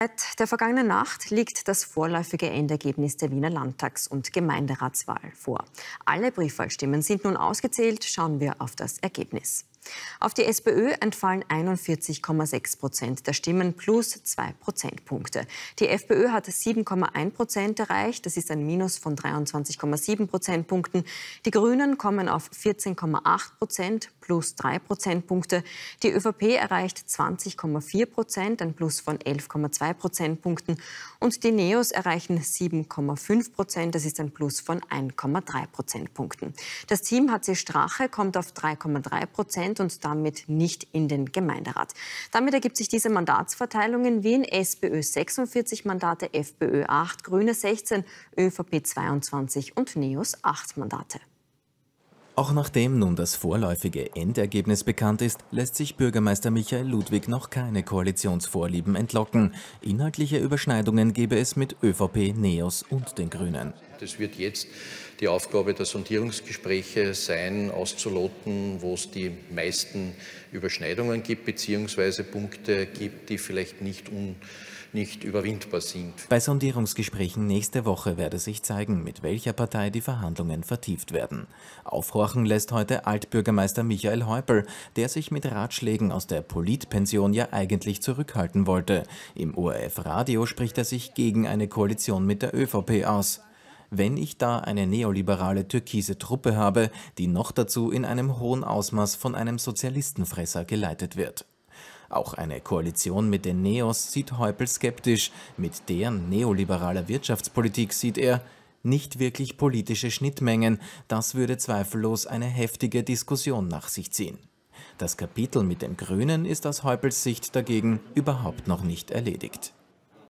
Seit der vergangenen Nacht liegt das vorläufige Endergebnis der Wiener Landtags- und Gemeinderatswahl vor. Alle Briefwahlstimmen sind nun ausgezählt. Schauen wir auf das Ergebnis. Auf die SPÖ entfallen 41,6 Prozent der Stimmen plus zwei Prozentpunkte. Die FPÖ hat 7,1 Prozent erreicht. Das ist ein Minus von 23,7 Prozentpunkten. Die Grünen kommen auf 14,8 Prozent plus 3 Prozentpunkte. Die ÖVP erreicht 20,4 Prozent, ein Plus von 11,2 Prozentpunkten. Und die Neos erreichen 7,5 Prozent, das ist ein Plus von 1,3 Prozentpunkten. Das Team HC Strache kommt auf 3,3 Prozent und damit nicht in den Gemeinderat. Damit ergibt sich diese Mandatsverteilung in Wien SPÖ 46 Mandate, FPÖ 8, Grüne 16, ÖVP 22 und NEOS 8 Mandate. Auch nachdem nun das vorläufige Endergebnis bekannt ist, lässt sich Bürgermeister Michael Ludwig noch keine Koalitionsvorlieben entlocken. Inhaltliche Überschneidungen gebe es mit ÖVP, NEOS und den Grünen. Es wird jetzt die Aufgabe der Sondierungsgespräche sein, auszuloten, wo es die meisten Überschneidungen gibt, beziehungsweise Punkte gibt, die vielleicht nicht un nicht überwindbar sind. Bei Sondierungsgesprächen nächste Woche werde sich zeigen, mit welcher Partei die Verhandlungen vertieft werden. Aufhorchen lässt heute Altbürgermeister Michael Häupl, der sich mit Ratschlägen aus der Politpension ja eigentlich zurückhalten wollte. Im ORF-Radio spricht er sich gegen eine Koalition mit der ÖVP aus wenn ich da eine neoliberale türkise Truppe habe, die noch dazu in einem hohen Ausmaß von einem Sozialistenfresser geleitet wird. Auch eine Koalition mit den Neos sieht Häupl skeptisch. Mit deren neoliberaler Wirtschaftspolitik sieht er nicht wirklich politische Schnittmengen. Das würde zweifellos eine heftige Diskussion nach sich ziehen. Das Kapitel mit den Grünen ist aus Häupls Sicht dagegen überhaupt noch nicht erledigt.